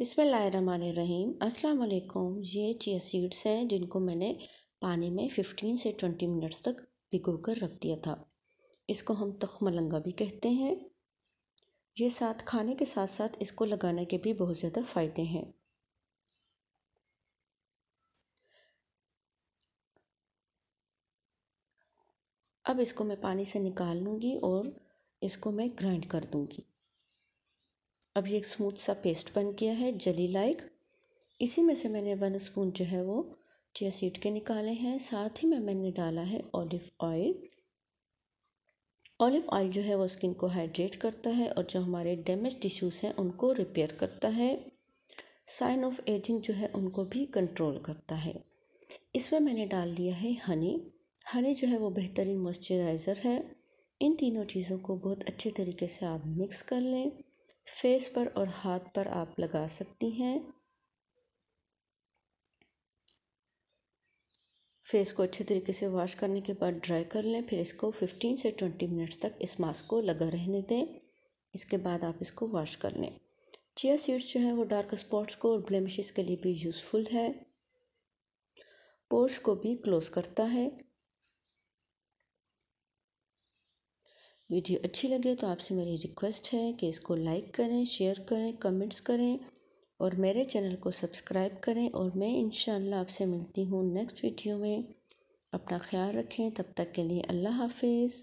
बिसमीम अस्सलाम ये चिया सीड्स हैं जिनको मैंने पानी में 15 से 20 मिनट्स तक भिगो कर रख दिया था इसको हम तखमलंगा भी कहते हैं ये साथ खाने के साथ साथ इसको लगाने के भी बहुत ज़्यादा फ़ायदे हैं अब इसको मैं पानी से निकाल लूँगी और इसको मैं ग्राइंड कर दूँगी अब ये एक स्मूथ सा पेस्ट बन गया है जली लाइक इसी में से मैंने वन स्पून जो है वो चिया सीड के निकाले हैं साथ ही में मैंने डाला है ऑलिव ऑयल ऑलिव ऑयल जो है वो स्किन को हाइड्रेट करता है और जो हमारे डैमेज टिश्यूज़ हैं उनको रिपेयर करता है साइन ऑफ एजिंग जो है उनको भी कंट्रोल करता है इसमें मैंने डाल लिया है हनी हनी जो है वो बेहतरीन मॉइस्चराइज़र है इन तीनों चीज़ों को बहुत अच्छे तरीके से आप मिक्स कर लें फेस पर और हाथ पर आप लगा सकती हैं फेस को अच्छे तरीके से वॉश करने के बाद ड्राई कर लें फिर इसको 15 से 20 मिनट्स तक इस मास्क को लगा रहने दें इसके बाद आप इसको वॉश कर लें चिया सीड्स जो है वो डार्क स्पॉट्स को और ब्लेमिशेस के लिए भी यूज़फुल है पोर्स को भी क्लोज़ करता है वीडियो अच्छी लगे तो आपसे मेरी रिक्वेस्ट है कि इसको लाइक करें शेयर करें कमेंट्स करें और मेरे चैनल को सब्सक्राइब करें और मैं इन आपसे मिलती हूँ नेक्स्ट वीडियो में अपना ख्याल रखें तब तक के लिए अल्लाह हाफिज़